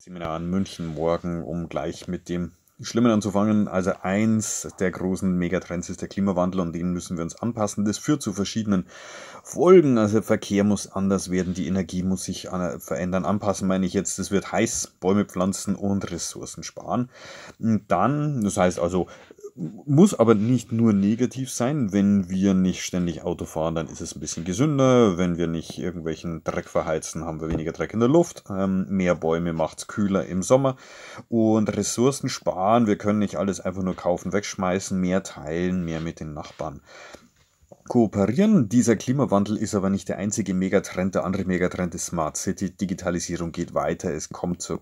Seminar in München morgen, um gleich mit dem Schlimmen anzufangen. Also eins der großen Megatrends ist der Klimawandel und den müssen wir uns anpassen. Das führt zu verschiedenen Folgen. Also Verkehr muss anders werden, die Energie muss sich verändern, anpassen meine ich jetzt. Es wird heiß, Bäume pflanzen und Ressourcen sparen. Und dann, das heißt also muss aber nicht nur negativ sein. Wenn wir nicht ständig Auto fahren, dann ist es ein bisschen gesünder. Wenn wir nicht irgendwelchen Dreck verheizen, haben wir weniger Dreck in der Luft. Ähm, mehr Bäume macht es kühler im Sommer. Und Ressourcen sparen. Wir können nicht alles einfach nur kaufen, wegschmeißen, mehr teilen, mehr mit den Nachbarn kooperieren. Dieser Klimawandel ist aber nicht der einzige Megatrend. Der andere Megatrend ist Smart City. Digitalisierung geht weiter. Es kommt zur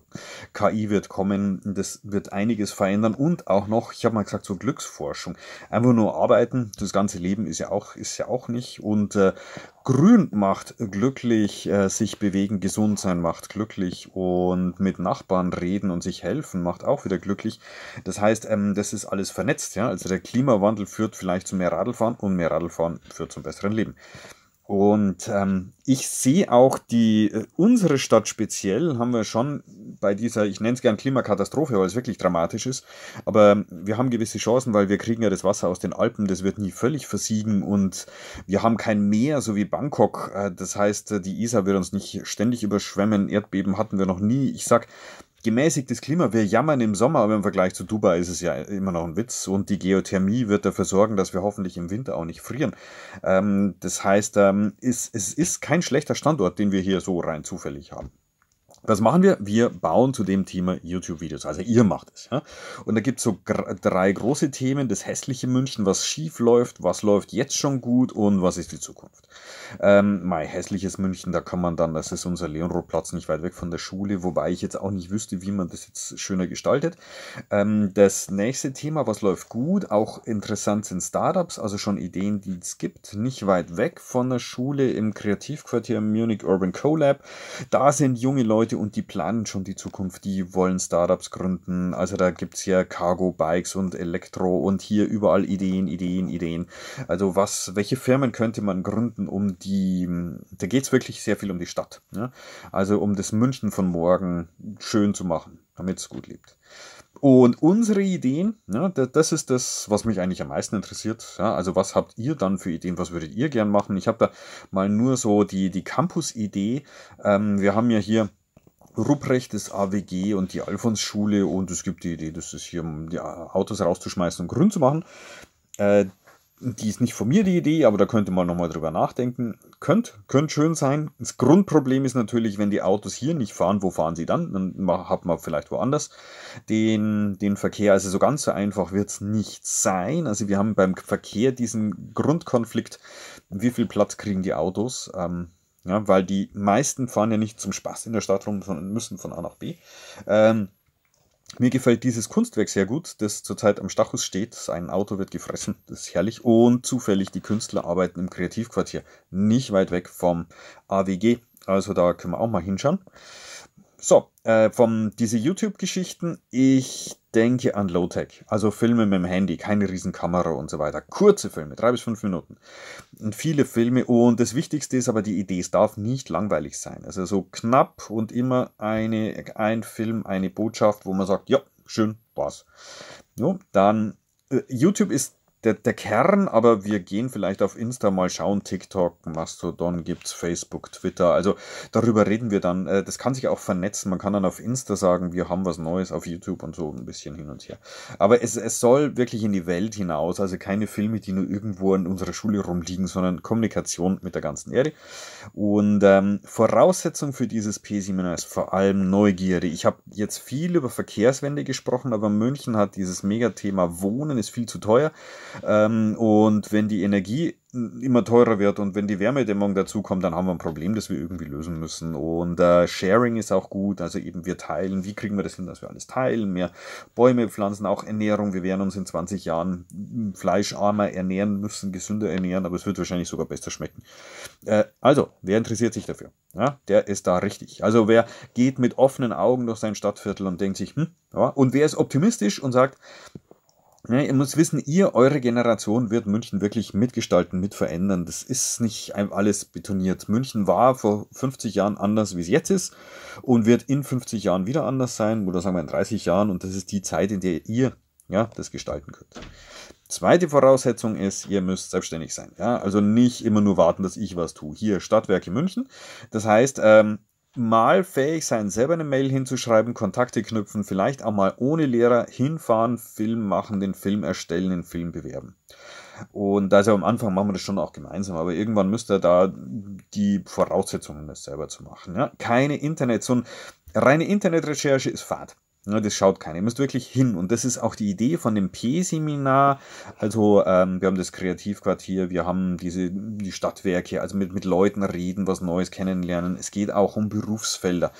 KI wird kommen. Das wird einiges verändern und auch noch, ich habe mal gesagt, so Glücksforschung. Einfach nur arbeiten. Das ganze Leben ist ja auch ist ja auch nicht und äh, Grün macht glücklich, äh, sich bewegen, gesund sein macht glücklich und mit Nachbarn reden und sich helfen macht auch wieder glücklich. Das heißt, ähm, das ist alles vernetzt. Ja? Also der Klimawandel führt vielleicht zu mehr Radlfahren und mehr Radlfahren führt zum besseren Leben. Und ähm, ich sehe auch die, äh, unsere Stadt speziell, haben wir schon bei dieser, ich nenne es gern Klimakatastrophe, weil es wirklich dramatisch ist, aber ähm, wir haben gewisse Chancen, weil wir kriegen ja das Wasser aus den Alpen, das wird nie völlig versiegen und wir haben kein Meer, so wie Bangkok. Äh, das heißt, äh, die Isar wird uns nicht ständig überschwemmen, Erdbeben hatten wir noch nie. Ich sag, gemäßigtes Klima. Wir jammern im Sommer, aber im Vergleich zu Dubai ist es ja immer noch ein Witz. Und die Geothermie wird dafür sorgen, dass wir hoffentlich im Winter auch nicht frieren. Ähm, das heißt, ähm, ist, es ist kein schlechter Standort, den wir hier so rein zufällig haben. Was machen wir? Wir bauen zu dem Thema YouTube-Videos. Also ihr macht es. Ja? Und da gibt es so drei große Themen. Das hässliche München, was schief läuft, was läuft jetzt schon gut und was ist die Zukunft. Ähm, mein hässliches München, da kann man dann, das ist unser Leonrodplatz nicht weit weg von der Schule, wobei ich jetzt auch nicht wüsste, wie man das jetzt schöner gestaltet. Ähm, das nächste Thema, was läuft gut, auch interessant sind Startups, also schon Ideen, die es gibt, nicht weit weg von der Schule im Kreativquartier Munich Urban CoLab. Da sind junge Leute, Leute und die planen schon die Zukunft, die wollen Startups gründen. Also da gibt es ja Cargo-Bikes und Elektro und hier überall Ideen, Ideen, Ideen. Also was, welche Firmen könnte man gründen, um die, da geht es wirklich sehr viel um die Stadt. Ne? Also um das München von morgen schön zu machen, damit es gut lebt. Und unsere Ideen, ja, das ist das, was mich eigentlich am meisten interessiert. Ja, also was habt ihr dann für Ideen? Was würdet ihr gern machen? Ich habe da mal nur so die, die Campus-Idee. Ähm, wir haben ja hier Rupprecht, das AWG und die Alfons-Schule und es gibt die Idee, das ist hier, um die Autos rauszuschmeißen und grün zu machen. Äh, die ist nicht von mir die Idee, aber da könnte man nochmal drüber nachdenken. Könnt, könnte schön sein. Das Grundproblem ist natürlich, wenn die Autos hier nicht fahren, wo fahren sie dann? Dann hat man vielleicht woanders den, den Verkehr. Also so ganz so einfach wird es nicht sein. Also wir haben beim Verkehr diesen Grundkonflikt, wie viel Platz kriegen die Autos? Ähm, ja, ne, weil die meisten fahren ja nicht zum Spaß in der Stadt rum, sondern müssen von A nach B. Ähm, mir gefällt dieses Kunstwerk sehr gut, das zurzeit am Stachus steht. Sein Auto wird gefressen, das ist herrlich. Und zufällig, die Künstler arbeiten im Kreativquartier, nicht weit weg vom AWG. Also da können wir auch mal hinschauen. So, äh, von diese YouTube-Geschichten. Ich denke an Low-Tech, also Filme mit dem Handy, keine Riesenkamera und so weiter. Kurze Filme, drei bis fünf Minuten. Und viele Filme. Oh, und das Wichtigste ist aber die Idee, es darf nicht langweilig sein. Also so knapp und immer eine, ein Film, eine Botschaft, wo man sagt, ja, schön, war's. dann äh, YouTube ist der, der Kern, aber wir gehen vielleicht auf Insta mal schauen. TikTok, Mastodon gibt's, Facebook, Twitter. Also darüber reden wir dann. Äh, das kann sich auch vernetzen. Man kann dann auf Insta sagen, wir haben was Neues auf YouTube und so ein bisschen hin und her. Aber es, es soll wirklich in die Welt hinaus. Also keine Filme, die nur irgendwo in unserer Schule rumliegen, sondern Kommunikation mit der ganzen Erde. Und ähm, Voraussetzung für dieses P-Seminar ist vor allem Neugierde. Ich habe jetzt viel über Verkehrswende gesprochen, aber München hat dieses Megathema Wohnen ist viel zu teuer. Ähm, und wenn die Energie immer teurer wird und wenn die Wärmedämmung dazu kommt, dann haben wir ein Problem, das wir irgendwie lösen müssen. Und äh, Sharing ist auch gut, also eben wir teilen, wie kriegen wir das hin, dass wir alles teilen, mehr Bäume pflanzen, auch Ernährung. Wir werden uns in 20 Jahren fleischarmer ernähren müssen, gesünder ernähren, aber es wird wahrscheinlich sogar besser schmecken. Äh, also, wer interessiert sich dafür? Ja, der ist da richtig. Also wer geht mit offenen Augen durch sein Stadtviertel und denkt sich, hm, ja, und wer ist optimistisch und sagt, ja, ne, ihr müsst wissen, ihr, eure Generation wird München wirklich mitgestalten, mitverändern. Das ist nicht alles betoniert. München war vor 50 Jahren anders, wie es jetzt ist und wird in 50 Jahren wieder anders sein oder sagen wir in 30 Jahren und das ist die Zeit, in der ihr ja, das gestalten könnt. Zweite Voraussetzung ist, ihr müsst selbstständig sein. Ja? Also nicht immer nur warten, dass ich was tue. Hier Stadtwerke München. Das heißt, ähm, mal fähig sein, selber eine Mail hinzuschreiben, Kontakte knüpfen, vielleicht auch mal ohne Lehrer hinfahren, Film machen, den Film erstellen, den Film bewerben. Und also am Anfang machen wir das schon auch gemeinsam, aber irgendwann müsst ihr da die Voraussetzungen, das selber zu machen. Ja? Keine Internet, so eine reine Internetrecherche ist Fahrt. Ja, ne, das schaut keiner. Ihr müsst wirklich hin. Und das ist auch die Idee von dem P-Seminar. Also ähm, wir haben das Kreativquartier, wir haben diese die Stadtwerke, also mit, mit Leuten reden, was Neues kennenlernen. Es geht auch um Berufsfelder.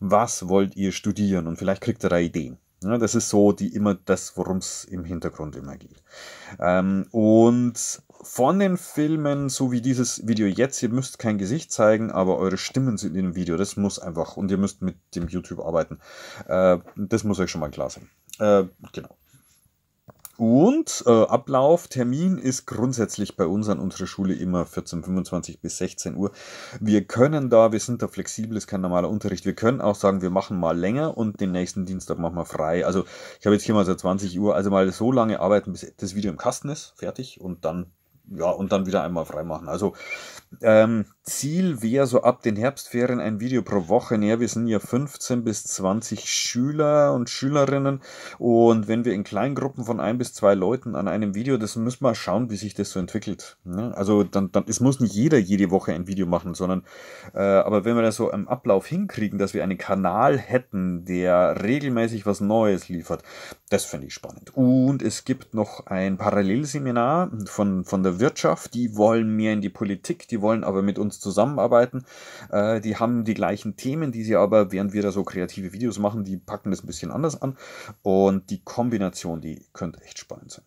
Was wollt ihr studieren? Und vielleicht kriegt ihr da Ideen. Ja, ne, das ist so die immer das, worum es im Hintergrund immer geht. Ähm, und von den Filmen, so wie dieses Video jetzt, ihr müsst kein Gesicht zeigen, aber eure Stimmen sind in dem Video. Das muss einfach, und ihr müsst mit dem YouTube arbeiten. Äh, das muss euch schon mal klar sein. Äh, genau. Und äh, Ablauf, Termin ist grundsätzlich bei uns an unserer Schule immer 14, 25 bis 16 Uhr. Wir können da, wir sind da flexibel, ist kein normaler Unterricht. Wir können auch sagen, wir machen mal länger und den nächsten Dienstag machen wir frei. Also ich habe jetzt hier mal so 20 Uhr, also mal so lange arbeiten, bis das Video im Kasten ist, fertig und dann ja, und dann wieder einmal freimachen. Also ähm, Ziel wäre so ab den Herbstferien ein Video pro Woche. Näher, wir sind ja 15 bis 20 Schüler und Schülerinnen. Und wenn wir in Kleingruppen von ein bis zwei Leuten an einem Video, das müssen wir schauen, wie sich das so entwickelt. Ne? Also dann, dann, es muss nicht jeder jede Woche ein Video machen, sondern äh, aber wenn wir das so im Ablauf hinkriegen, dass wir einen Kanal hätten, der regelmäßig was Neues liefert, das finde ich spannend. Und es gibt noch ein Parallelseminar von, von der Wirtschaft, die wollen mehr in die Politik, die wollen aber mit uns zusammenarbeiten. Äh, die haben die gleichen Themen, die sie aber, während wir da so kreative Videos machen, die packen das ein bisschen anders an. Und die Kombination, die könnte echt spannend sein.